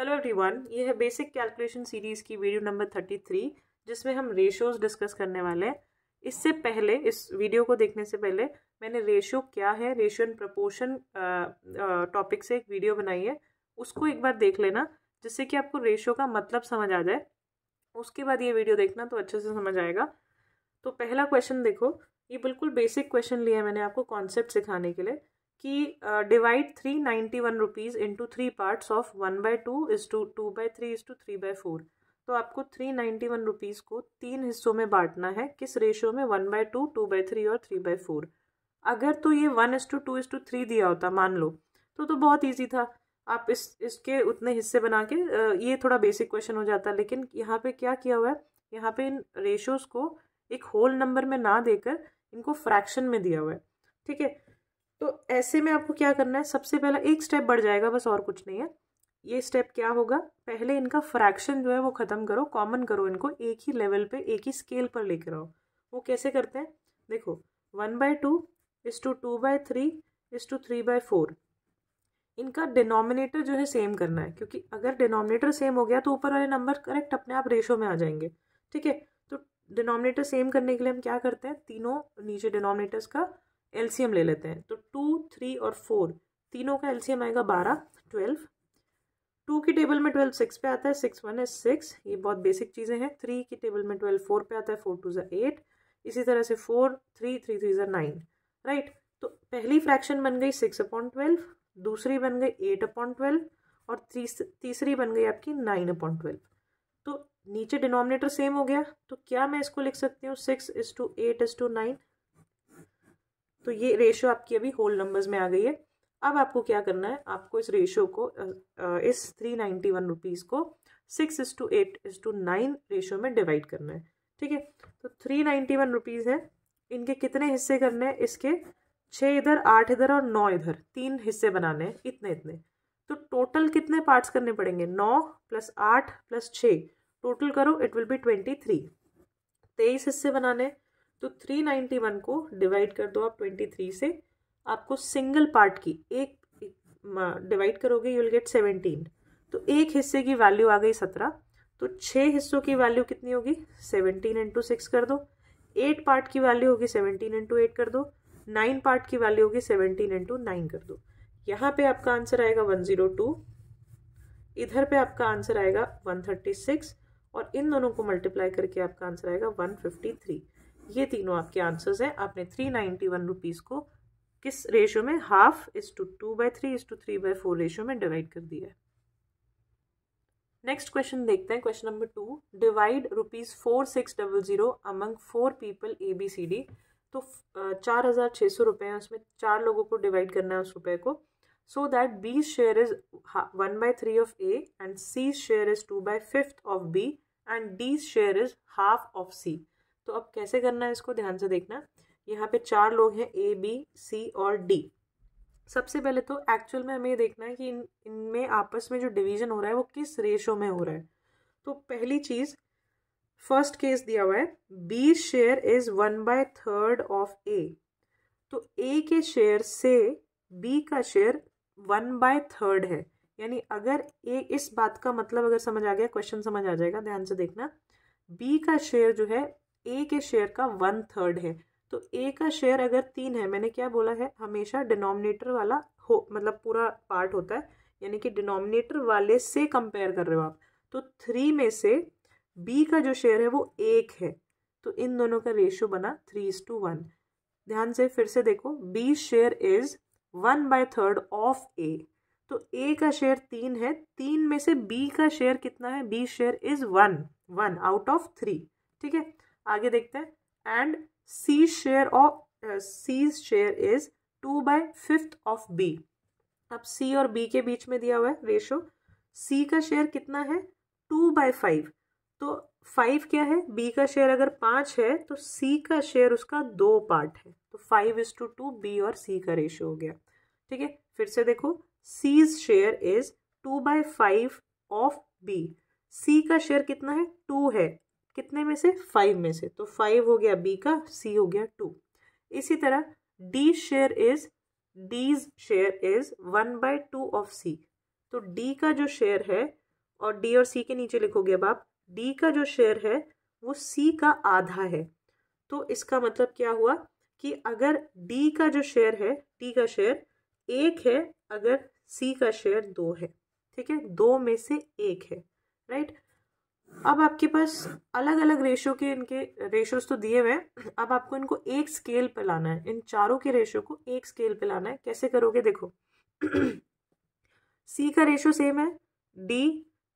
hello everyone ये है basic calculation series की वीडियो नंबर थर्टी थ्री जिसमें हम रेशोज़ डिस्कस करने वाले हैं इससे पहले इस वीडियो को देखने से पहले मैंने रेशो क्या है रेशो एंड प्रपोर्शन टॉपिक से एक वीडियो बनाई है उसको एक बार देख लेना जिससे कि आपको रेशो का मतलब समझ आ जाए उसके बाद ये वीडियो देखना तो अच्छे से समझ आएगा तो पहला क्वेश्चन देखो ये बिल्कुल बेसिक क्वेश्चन लिया है मैंने आपको कॉन्सेप्ट सिखाने के लिए कि divide three ninety one rupees into three parts of one by two is to two by three is to three by four तो आपको थ्री नाइन्टी वन रुपीज़ को तीन हिस्सों में बांटना है किस रेशियो में one by two two by three और थ्री बाय फोर अगर तो ये one is to two is to three दिया होता मान लो तो तो बहुत ईजी था आप इस इसके उतने हिस्से बना के ये थोड़ा बेसिक क्वेश्चन हो जाता है लेकिन यहाँ पे क्या किया हुआ है यहाँ पे इन रेशोज़ को एक होल नंबर में ना देकर इनको फ्रैक्शन में दिया हुआ है ठीक है तो ऐसे में आपको क्या करना है सबसे पहला एक स्टेप बढ़ जाएगा बस और कुछ नहीं है ये स्टेप क्या होगा पहले इनका फ्रैक्शन जो है वो ख़त्म करो कॉमन करो इनको एक ही लेवल पे एक ही स्केल पर लेकर आओ वो कैसे करते हैं देखो one by two is to two by three is to three by four इनका डिनोमिनेटर जो है सेम करना है क्योंकि अगर डिनोमिनेटर सेम हो गया तो ऊपर वाले नंबर करेक्ट अपने आप रेशो में आ जाएंगे ठीक है तो डिनोमिनेटर सेम करने के लिए हम क्या करते हैं तीनों नीचे डिनोमिनेटर्स का एलसीएम ले लेते हैं तो टू थ्री और फोर तीनों का एलसीएम आएगा बारह ट्वेल्व टू की टेबल में ट्वेल्व सिक्स पे आता है सिक्स वन है सिक्स ये बहुत बेसिक चीज़ें हैं थ्री की टेबल में ट्वेल्व फोर पे आता है फोर टू ज़ा एट इसी तरह से फोर थ्री थ्री थ्री ज़ा नाइन राइट तो पहली फ्रैक्शन बन गई सिक्स अपॉन ट्वेल्व दूसरी बन गई एट अपॉन ट्वेल्व और तीसरी बन गई आपकी नाइन अपॉन ट्वेल्व तो नीचे डिनोमिनेटर सेम हो गया तो क्या मैं इसको लिख सकती हूँ six is to eight is to nine तो ये रेशियो आपकी अभी होल नंबर्स में आ गई है अब आपको क्या करना है आपको इस रेशियो को इस थ्री नाइन्टी वन रुपीज़ को six is to eight is to nine ratio में डिवाइड करना है ठीक है तो थ्री नाइन्टी वन रुपीज़ है इनके कितने हिस्से करने हैं इसके छः इधर आठ इधर और नौ इधर तीन हिस्से बनाने हैं इतने इतने तो टोटल कितने पार्ट्स करने पड़ेंगे नौ प्लस आठ प्लस छः टोटल करो it will be twenty three तेईस हिस्से बनाने तो 391 को डिवाइड कर दो आप 23 से आपको सिंगल पार्ट की एक डिवाइड करोगे यू विल गेट 17 तो एक हिस्से की वैल्यू आ गई 17 तो छः हिस्सों की वैल्यू कितनी होगी 17 इंटू सिक्स कर दो एट पार्ट की वैल्यू होगी 17 इंटू एट कर दो नाइन पार्ट की वैल्यू होगी 17 इंटू नाइन कर दो यहाँ पे आपका आंसर आएगा 102 इधर पे आपका आंसर आएगा 136 और इन दोनों को मल्टीप्लाई करके आपका आंसर आएगा 153 ये तीनों आपके आंसर्स हैं आपने थ्री नाइन्टी वन रुपीज़ को किस रेशो में half is to two by three is to three by four ratio में डिवाइड कर दिया है नेक्स्ट क्वेश्चन देखते हैं question number two divide rupees four six double zero among four people A B C D तो चार हज़ार छः सौ रुपये हैं उसमें चार लोगों को डिवाइड करना है उस रुपये को so that B share is one by three of A and C share is two by fifth of B and D share is half of C तो अब कैसे करना है इसको ध्यान से देखना यहाँ पे चार लोग हैं ए बी सी और डी सबसे पहले तो एक्चुअल में हमें ये देखना है कि इन इनमें आपस में जो डिवीजन हो रहा है वो किस रेशो में हो रहा है तो पहली चीज़ फर्स्ट केस दिया हुआ है B share is one by third of A तो ए के शेयर से बी का शेयर वन बाय थर्ड है यानी अगर ए इस बात का मतलब अगर समझ आ गया क्वेश्चन समझ आ जाएगा ध्यान से देखना बी का शेयर जो है ए के शेयर का वन थर्ड है तो ए का शेयर अगर तीन है मैंने क्या बोला है हमेशा डिनोमिनेटर वाला हो मतलब पूरा पार्ट होता है यानी कि डिनोमिनेटर वाले से कंपेयर कर रहे हो आप तो थ्री में से बी का जो शेयर है वो एक है तो इन दोनों का रेशियो बना थ्री इज टू वन ध्यान से फिर से देखो B share is one by third of A तो ए का शेयर तीन है तीन में से बी का शेयर कितना है B share is one one out of three ठीक है आगे देखते हैं and C share of C share is two by fifth of B अब सी और बी के बीच में दिया हुआ है रेशो सी का शेयर कितना है टू बाय फाइव तो फाइव क्या है बी का शेयर अगर पाँच है तो सी का शेयर उसका दो पार्ट है तो five is to two B और सी का रेशो हो गया ठीक है फिर से देखो C's share is two by five of B C का शेयर कितना है टू है कितने में से फाइव में से तो फाइव हो गया बी का सी हो गया टू इसी तरह D share is D's share is one by two of C तो डी का जो शेयर है और डी और सी के नीचे लिखोगे अब आप डी का जो शेयर है वो सी का आधा है तो इसका मतलब क्या हुआ कि अगर डी का जो शेयर है टी का शेयर एक है अगर सी का शेयर दो है ठीक है दो में से एक है राइट अब आपके पास अलग अलग रेशो के इनके रेशोज तो दिए हुए हैं अब आपको इनको एक स्केल पे लाना है इन चारों के रेशो को एक स्केल पे लाना है कैसे करोगे देखो सी का रेशो सेम है डी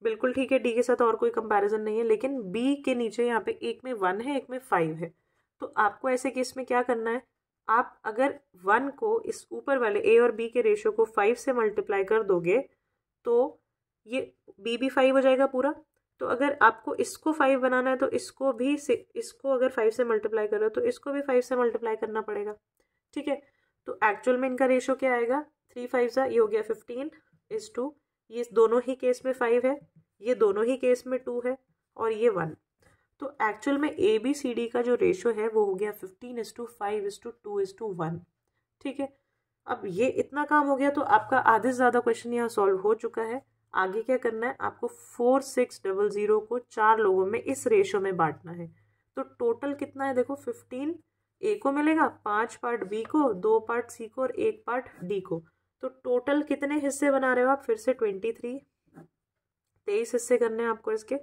बिल्कुल ठीक है डी के साथ और कोई कंपैरिजन नहीं है लेकिन बी के नीचे यहाँ पे एक में वन है एक में फाइव है तो आपको ऐसे केस में क्या करना है आप अगर वन को इस ऊपर वाले ए और बी के रेशो को फाइव से मल्टीप्लाई कर दोगे तो ये बी भी फाइव हो जाएगा पूरा तो अगर आपको इसको फाइव बनाना है तो इसको भी इसको अगर फाइव से मल्टीप्लाई करो तो इसको भी फाइव से मल्टीप्लाई करना पड़ेगा ठीक है तो एक्चुअल में इनका रेशो क्या आएगा थ्री फाइव सा ये हो गया फिफ्टीन इज़ टू ये दोनों ही केस में फाइव है ये दोनों ही केस में टू है और ये वन तो एक्चुअल में ए बी सी डी का जो रेशो है वो हो गया fifteen is to five is to two is to one ठीक है अब ये इतना काम हो गया तो आपका आधे से ज़्यादा क्वेश्चन यहाँ सॉल्व हो चुका है आगे क्या करना है आपको फोर सिक्स डबल ज़ीरो को चार लोगों में इस रेशो में बांटना है तो टोटल कितना है देखो फिफ्टीन ए को मिलेगा पाँच पार्ट बी को दो पार्ट सी को और एक पार्ट डी को तो टोटल कितने हिस्से बना रहे हो आप फिर से ट्वेंटी थ्री तेईस हिस्से करने हैं आपको इसके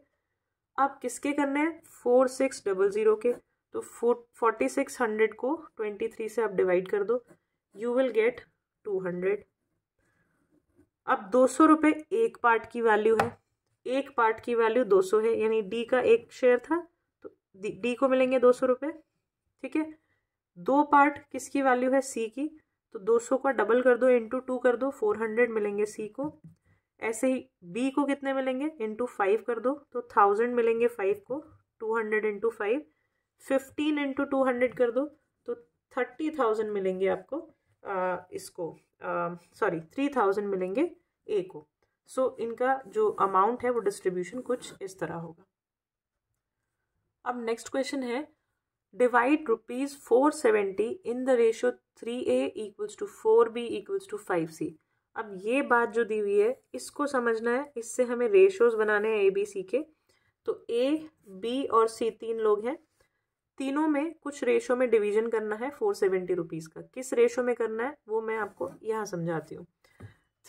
आप किसके करने हैं फोर सिक्स डबल ज़ीरो के तो फोर फोर्टी सिक्स हंड्रेड को ट्वेंटी थ्री से आप डिवाइड कर दो you will get two hundred अब दो सौ रुपये एक पार्ट की वैल्यू है एक पार्ट की वैल्यू दो सौ है यानी डी का एक शेयर था तो डी को मिलेंगे दो सौ रुपये ठीक है दो पार्ट किसकी वैल्यू है सी की तो दो सौ का डबल कर दो इंटू टू कर दो फोर हंड्रेड मिलेंगे सी को ऐसे ही बी को कितने मिलेंगे इंटू फाइव कर दो तो थाउजेंड मिलेंगे फाइव को two hundred into five fifteen into two hundred कर दो तो थर्टी थाउजेंड मिलेंगे आपको आ, इसको सॉरी थ्री थाउजेंड मिलेंगे ए को सो so, इनका जो अमाउंट है वो डिस्ट्रीब्यूशन कुछ इस तरह होगा अब नेक्स्ट क्वेश्चन है divide rupees four seventy in the ratio three A equals to four B equals to five C अब ये बात जो दी हुई है इसको समझना है इससे हमें रेशोज बनाने हैं ए बी सी के तो ए बी और सी तीन लोग हैं तीनों में कुछ रेशो में डिवीजन करना है फोर सेवेंटी रुपीज़ का किस रेशो में करना है वो मैं आपको यहाँ समझाती हूँ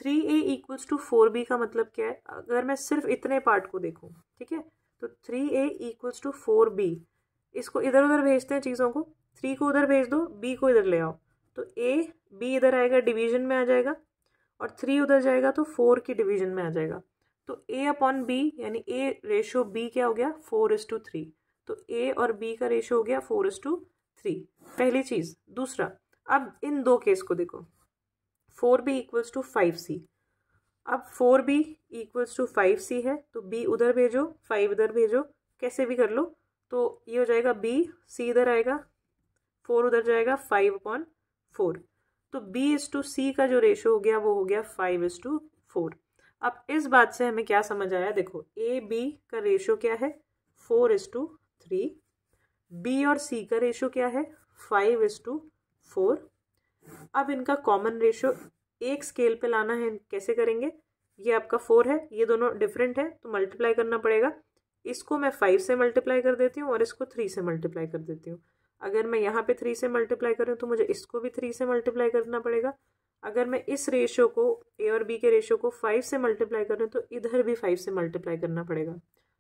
three A equals to four B का मतलब क्या है अगर मैं सिर्फ इतने पार्ट को देखूँ ठीक है तो three A equals to four B इसको इधर उधर भेजते हैं चीज़ों को थ्री को उधर भेज दो बी को इधर ले आओ तो ए बी इधर आएगा डिवीजन में आ जाएगा और थ्री उधर जाएगा तो फोर की डिवीजन में आ जाएगा तो ए अपॉन बी यानी ए रेशो बी क्या हो गया फोर इज टू थ्री तो ए और बी का रेशो हो गया फोर एस टू थ्री पहली चीज दूसरा अब इन दो केस को देखो four B equals to five C अब four B equals to five C है तो बी उधर भेजो फाइव इधर भेजो कैसे भी कर लो तो ये हो जाएगा बी सी इधर आएगा फोर उधर जाएगा फाइव अपॉन फोर तो बी इज टू सी का जो रेशो हो गया वो हो गया फाइव इज टू फोर अब इस बात से हमें क्या समझ आया देखो ए बी का रेशो क्या है four is to three B और सी का रेशो क्या है फाइव इज टू फोर अब इनका कॉमन रेशो एक स्केल पे लाना है कैसे करेंगे ये आपका फोर है ये दोनों डिफरेंट है तो मल्टीप्लाई करना पड़ेगा इसको मैं फाइव से मल्टीप्लाई कर देती हूँ और इसको थ्री से मल्टीप्लाई कर देती हूँ अगर मैं यहाँ पे थ्री से मल्टीप्लाई करूँ तो मुझे इसको भी थ्री से मल्टीप्लाई करना पड़ेगा अगर मैं इस रेशो को ए और बी के रेशो को फाइव से मल्टीप्लाई करूँ तो इधर भी फाइव से मल्टीप्लाई करना पड़ेगा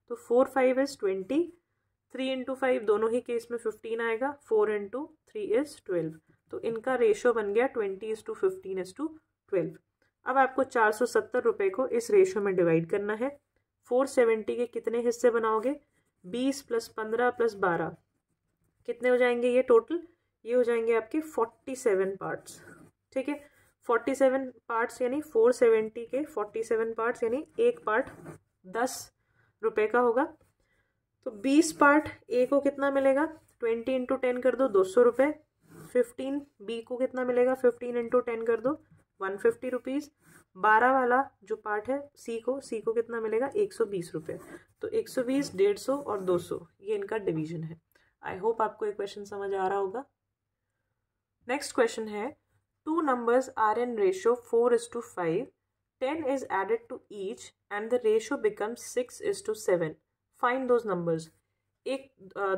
तो four five is twenty three into five दोनों ही केस में फिफ्टीन आएगा four into three is twelve तो इनका रेशो बन गया twenty is to fifteen is to twelve अब आपको चार सौ सत्तर रुपये को इस रेशो में डिवाइड करना है फोर सेवेंटी के कितने हिस्से बनाओगे बीस प्लस पंद्रह प्लस बारह कितने हो जाएंगे ये टोटल ये हो जाएंगे आपके फोर्टी सेवन पार्ट्स ठीक है फोर्टी सेवन पार्ट्स यानी फोर सेवेंटी के फोर्टी सेवन पार्ट्स यानी एक पार्ट दस रुपये का होगा तो बीस पार्ट ए को कितना मिलेगा ट्वेंटी इंटू टेन कर दो दो सौ रुपये फिफ्टीन बी को कितना मिलेगा फिफ्टीन इंटू टेन कर दो वन फिफ्टी रुपीज़ बारह वाला जो पार्ट है सी को सी को कितना मिलेगा एक सौ बीस रुपये तो एक सौ बीस डेढ़ सौ और दो सौ ये इनका डिवीजन है आई होप आपको ये क्वेश्चन समझ आ रहा होगा नेक्स्ट क्वेश्चन है two numbers are in ratio four is to five ten is added to each and the ratio becomes six is to seven find those numbers एक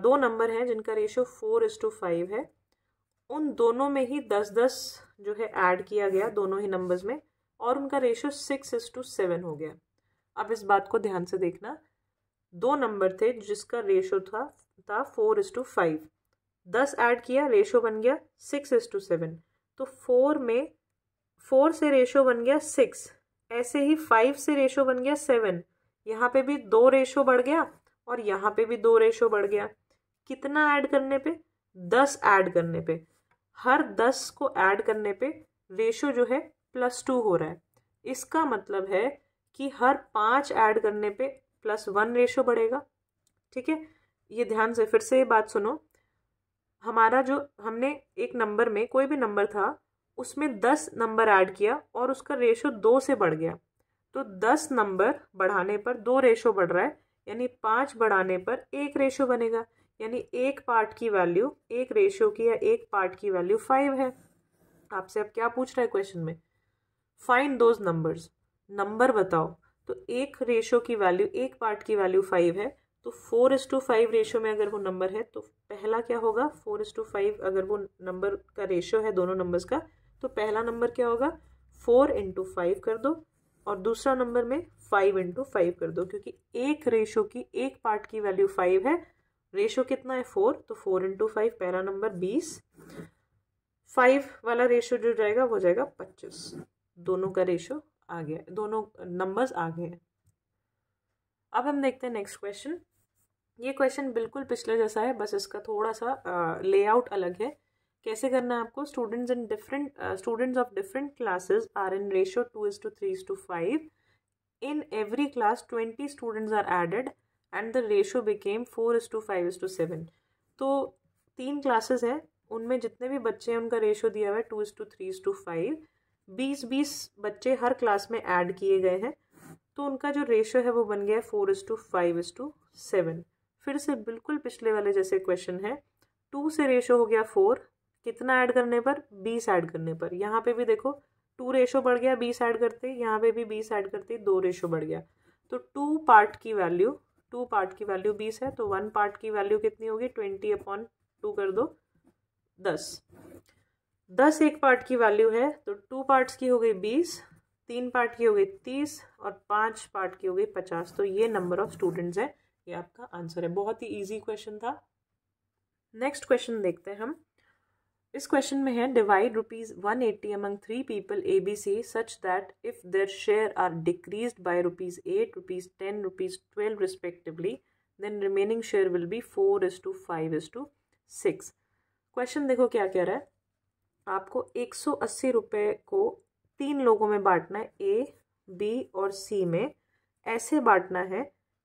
दो नंबर हैं जिनका ratio four is to five है उन दोनों में ही दस दस जो है ऐड किया गया दोनों ही नंबर्स में और उनका ratio six is to seven हो गया अब इस बात को ध्यान से देखना दो नंबर थे जिसका रेशो था था फोर इज टू फाइव दस ऐड किया रेशो बन गया सिक्स इज टू सेवन तो फोर में फोर से रेशो बन गया सिक्स ऐसे ही फाइव से रेशो बन गया सेवन यहाँ पे भी दो रेशो बढ़ गया और यहाँ पे भी दो रेशो बढ़ गया कितना ऐड करने पे दस ऐड करने पे हर दस को ऐड करने पे रेशो जो है प्लस टू हो रहा है इसका मतलब है कि हर पाँच ऐड करने पे प्लस वन रेशो बढ़ेगा ठीक है ये ध्यान से फिर से ये बात सुनो हमारा जो हमने एक नंबर में कोई भी नंबर था उसमें दस नंबर ऐड किया और उसका रेशो दो से बढ़ गया तो दस नंबर बढ़ाने पर दो रेशो बढ़ रहा है यानी पाँच बढ़ाने पर एक रेशो बनेगा यानी एक पार्ट की वैल्यू एक रेशो की या एक पार्ट की वैल्यू फाइव है आपसे अब क्या पूछ रहा है क्वेश्चन में फाइन दोज नंबर्स नंबर बताओ तो एक रेशो की वैल्यू एक पार्ट की वैल्यू फाइव है तो four is to five ratio में अगर वो नंबर है तो पहला क्या होगा फोर इज टू फाइव अगर वो नंबर का रेशो है दोनों नंबर्स का तो पहला नंबर क्या होगा फोर इंटू फाइव कर दो और दूसरा नंबर में फाइव इंटू फाइव कर दो क्योंकि एक रेशो की एक पार्ट की वैल्यू फाइव है रेशो कितना है फोर तो फोर इंटू फाइव पहला नंबर बीस फाइव वाला रेशो जो जाएगा वो जाएगा पच्चीस दोनों का रेशो आ गया दोनों नंबर्स आ गए अब हम देखते हैं नेक्स्ट क्वेश्चन ये क्वेश्चन बिल्कुल पिछले जैसा है बस इसका थोड़ा सा लेआउट अलग है कैसे करना है आपको students in different students of different classes are in ratio two is to three is to five in every class twenty students are added and the ratio became four is to five is to seven तो तीन classes हैं उनमें जितने भी बच्चे हैं उनका ratio दिया हुआ है two is to three is to five बीस बीस बच्चे हर क्लास में ऐड किए गए हैं तो उनका जो रेशियो है वो बन गया है four is to five is to seven फिर से बिल्कुल पिछले वाले जैसे क्वेश्चन है टू से रेशियो हो गया फोर कितना ऐड करने पर बीस ऐड करने पर यहाँ पे भी देखो टू रेशो बढ़ गया बीस ऐड करते यहाँ पे भी बीस ऐड करते दो रेशो बढ़ गया तो टू पार्ट की वैल्यू टू पार्ट की वैल्यू बीस है तो वन पार्ट की वैल्यू कितनी होगी ट्वेंटी अपॉन टू कर दो दस दस एक पार्ट की वैल्यू है तो टू पार्ट्स की हो गई बीस तीन पार्ट की हो गई तीस और पांच पार्ट की हो गई पचास तो ये नंबर ऑफ स्टूडेंट्स है ये आपका आंसर है बहुत ही इजी क्वेश्चन था नेक्स्ट क्वेश्चन देखते हैं हम इस क्वेश्चन में है divide rupees one eighty among three people A B C such that if their share are decrease by rupees eight rupees ten rupees twelve respectively then remaining share will be four is to five is to six question देखो क्या कह रहा है आपको एक सौ अस्सी रुपये को तीन लोगों में बांटना है ए बी और सी में ऐसे बांटना है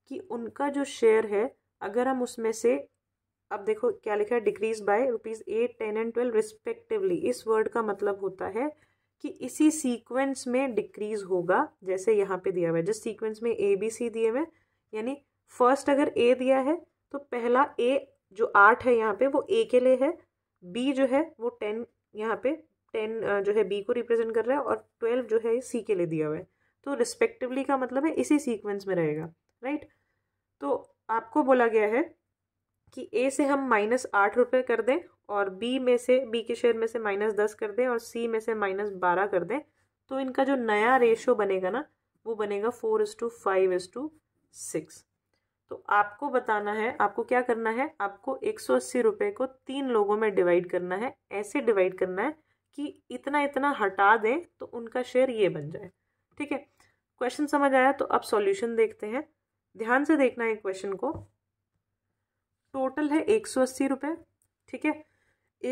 कि उनका जो शेयर है अगर हम उसमें से अब देखो क्या लिखा है decrease by rupees eight ten and twelve respectively इस वर्ड का मतलब होता है कि इसी सीक्वेंस में डिक्रीज होगा जैसे यहाँ पे दिया हुआ है जिस सीक्वेंस में ए बी सी दिए हुए यानी फर्स्ट अगर ए दिया है तो पहला ए जो आठ है यहाँ पे वो ए के लिए है बी जो है वो टेन यहाँ पे टेन जो है बी को रिप्रेजेंट कर रहा है और ट्वेल्व जो है सी के लिए दिया हुआ है तो रिस्पेक्टिवली का मतलब है इसी सीक्वेंस में रहेगा राइट तो आपको बोला गया है कि ए से हम माइनस आठ रुपये कर दें और बी में से बी के शेयर में से माइनस दस कर दें और सी में से माइनस बारह कर दें तो इनका जो नया रेशो बनेगा ना वो बनेगा four is to five is to six तो आपको बताना है आपको क्या करना है आपको एक सौ अस्सी रुपये को तीन लोगों में डिवाइड करना है ऐसे डिवाइड करना है कि इतना इतना हटा दें तो उनका शेयर ये बन जाए ठीक है क्वेश्चन समझ आया तो अब सॉल्यूशन देखते हैं ध्यान से देखना है क्वेश्चन को टोटल है एक सौ अस्सी रुपये ठीक है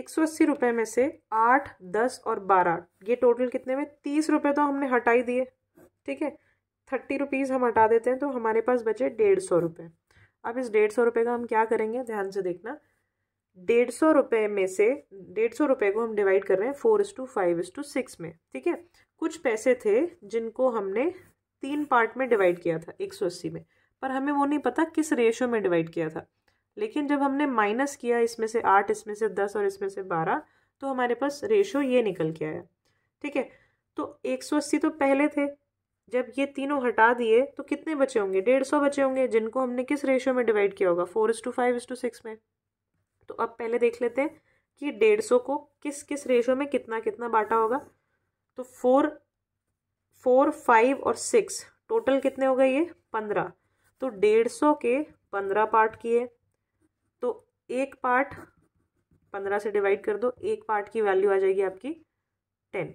एक सौ अस्सी रुपये में से आठ दस और बारह ये टोटल कितने में तीस रुपये तो हमने हटा ही दिए ठीक है थर्टी रुपीज़ हम हटा देते हैं तो हमारे पास बचे डेढ़ सौ रुपये अब इस डेढ़ सौ रुपये का हम क्या करेंगे ध्यान से देखना डेढ़ सौ रुपये में से डेढ़ सौ रुपये को हम डिवाइड कर रहे हैं four is to five is to six में ठीक है कुछ पैसे थे जिनको हमने तीन पार्ट में डिवाइड किया था एक सौ अस्सी में पर हमें वो नहीं पता किस रेशो में डिवाइड किया था लेकिन जब हमने माइनस किया इसमें से आठ इसमें से दस और इसमें से बारह तो हमारे पास रेशो ये निकल के आया ठीक है तो एक सौ अस्सी तो पहले थे जब ये तीनों हटा दिए तो कितने बचे होंगे डेढ़ सौ बचे होंगे जिनको हमने किस रेशो में डिवाइड किया होगा four is to five is to six में तो अब पहले देख लेते हैं कि डेढ़ सौ को किस किस रेशो में कितना कितना बांटा होगा तो फोर फोर फाइव और सिक्स टोटल कितने हो गए ये पंद्रह तो डेढ़ सौ के पंद्रह पार्ट किए एक पार्ट पंद्रह से डिवाइड कर दो एक पार्ट की वैल्यू आ जाएगी आपकी ten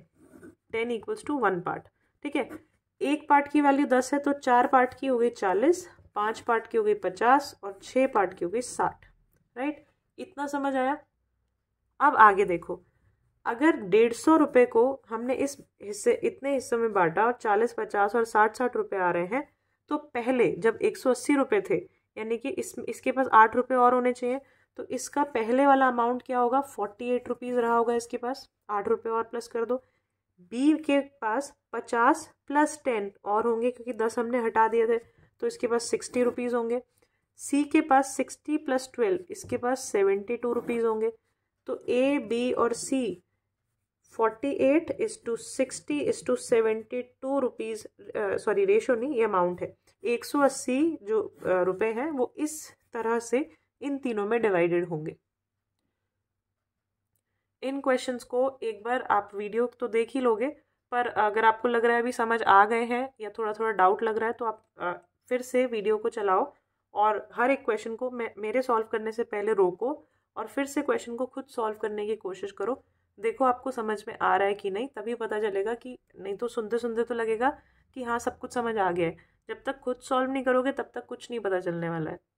ten equals to one part ठीक है एक पार्ट की वैल्यू दस है तो चार पार्ट की हो गई चालीस पाँच पार्ट की हो गई पचास और छः पार्ट की हो गई साठ राइट इतना समझ आया अब आगे देखो अगर डेढ़ सौ रुपये को हमने इस हिस्से इतने हिस्सों में बांटा और चालीस पचास और साठ साठ रुपये आ रहे हैं तो पहले जब एक सौ अस्सी रुपये थे यानी कि इस इसके पास आठ रुपये और होने चाहिए तो इसका पहले वाला अमाउंट क्या होगा फोर्टी एट रुपीज़ रहा होगा इसके पास आठ रुपये और प्लस कर दो बी के पास पचास प्लस टेन और होंगे क्योंकि दस हमने हटा दिए थे तो इसके पास सिक्सटी रुपीज़ होंगे सी के पास सिक्सटी प्लस ट्वेल्व इसके पास सेवेंटी टू रुपीज़ होंगे तो ए बी और C forty eight is to sixty is to seventy two rupees sorry ratio नहीं ये अमाउंट है एक सौ अस्सी जो रुपये रुपए हैं वो इस तरह से इन तीनों में डिवाइडेड होंगे इन क्वेश्चंस को एक बार आप वीडियो तो देख ही लोगे पर अगर आपको लग रहा है अभी समझ आ गए हैं या थोड़ा थोड़ा डाउट लग रहा है तो आप फिर से वीडियो को चलाओ और हर एक क्वेश्चन को मेरे सॉल्व करने से पहले रोको और फिर से क्वेश्चन को खुद सॉल्व करने की कोशिश करो देखो आपको समझ में आ रहा है कि नहीं तभी पता चलेगा कि नहीं तो सुनते सुनते तो लगेगा कि हाँ सब कुछ समझ आ गया है जब तक खुद सॉल्व नहीं करोगे तब तक कुछ नहीं पता चलने वाला है